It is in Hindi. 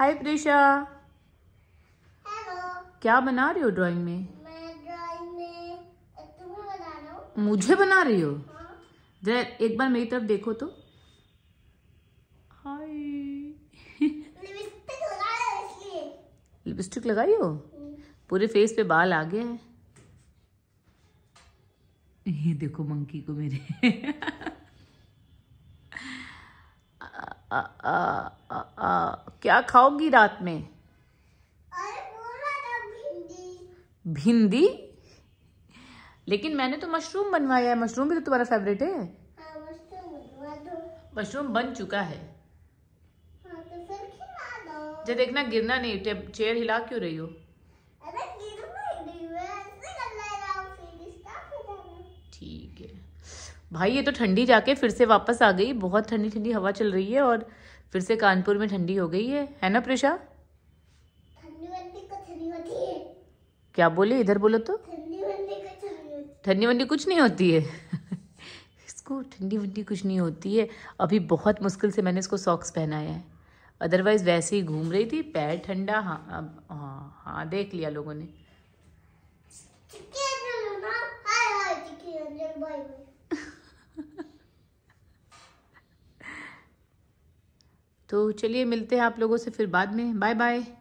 हाय प्रिशा हेलो क्या बना रही हो ड्राइंग में मुझे बना रही हो हाँ? एक बार मेरी तरफ देखो तो हाय लिपस्टिक लगा लिपस्टिक लगाई हो हम्म। पूरे फेस पे बाल आ गए हैं ये देखो मंकी को मेरे आ, आ, आ, आ, आ, क्या खाओगी रात में भिंडी लेकिन मैंने तो मशरूम बनवाया है मशरूम भी तो तुम्हारा फेवरेट है हाँ, मशरूम बन चुका है हाँ, तो जब देखना गिरना नहीं चेयर हिला क्यों रही हो ठीक है भाई ये तो ठंडी जाके फिर से वापस आ गई बहुत ठंडी ठंडी हवा चल रही है और फिर से कानपुर में ठंडी हो गई है है ना प्रिशा क्या बोले इधर बोलो तो ठंडी वंडी कुछ नहीं होती है इसको ठंडी वंडी कुछ नहीं होती है अभी बहुत मुश्किल से मैंने इसको सॉक्स पहनाया है अदरवाइज़ वैसे ही घूम रही थी पैर ठंडा हाँ हाँ हाँ देख लिया लोगों ने तो चलिए मिलते हैं आप लोगों से फिर बाद में बाय बाय